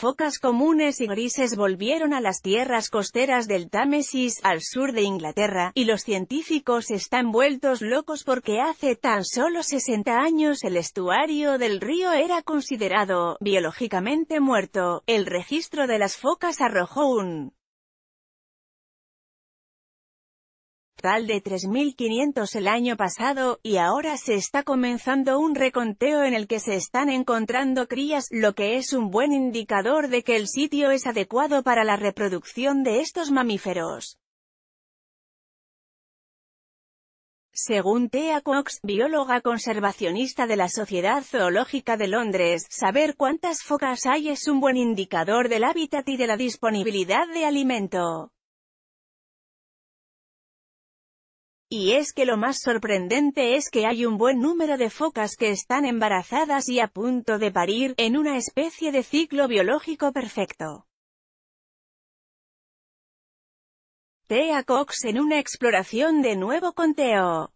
Focas comunes y grises volvieron a las tierras costeras del Támesis, al sur de Inglaterra, y los científicos están vueltos locos porque hace tan solo 60 años el estuario del río era considerado biológicamente muerto. El registro de las focas arrojó un total de 3.500 el año pasado, y ahora se está comenzando un reconteo en el que se están encontrando crías, lo que es un buen indicador de que el sitio es adecuado para la reproducción de estos mamíferos. Según Thea Cox, bióloga conservacionista de la Sociedad Zoológica de Londres, saber cuántas focas hay es un buen indicador del hábitat y de la disponibilidad de alimento. Y es que lo más sorprendente es que hay un buen número de focas que están embarazadas y a punto de parir, en una especie de ciclo biológico perfecto. Thea Cox en una exploración de nuevo conteo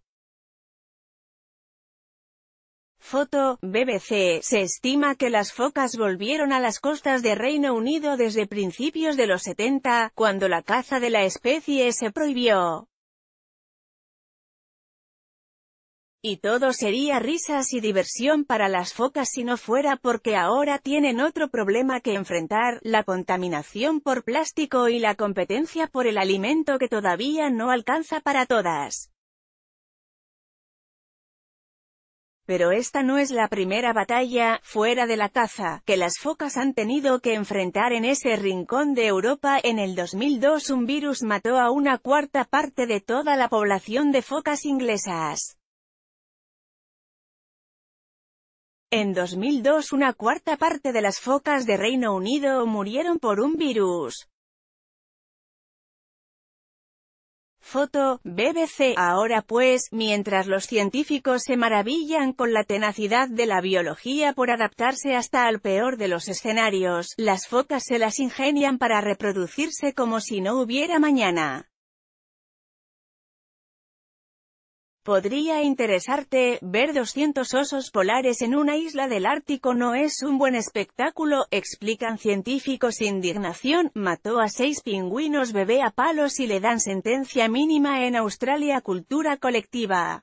Foto, BBC, se estima que las focas volvieron a las costas de Reino Unido desde principios de los 70, cuando la caza de la especie se prohibió. Y todo sería risas y diversión para las focas si no fuera porque ahora tienen otro problema que enfrentar, la contaminación por plástico y la competencia por el alimento que todavía no alcanza para todas. Pero esta no es la primera batalla, fuera de la caza, que las focas han tenido que enfrentar en ese rincón de Europa. En el 2002 un virus mató a una cuarta parte de toda la población de focas inglesas. En 2002 una cuarta parte de las focas de Reino Unido murieron por un virus. Foto, BBC. Ahora pues, mientras los científicos se maravillan con la tenacidad de la biología por adaptarse hasta al peor de los escenarios, las focas se las ingenian para reproducirse como si no hubiera mañana. Podría interesarte, ver 200 osos polares en una isla del Ártico no es un buen espectáculo, explican científicos indignación, mató a seis pingüinos bebé a palos y le dan sentencia mínima en Australia cultura colectiva.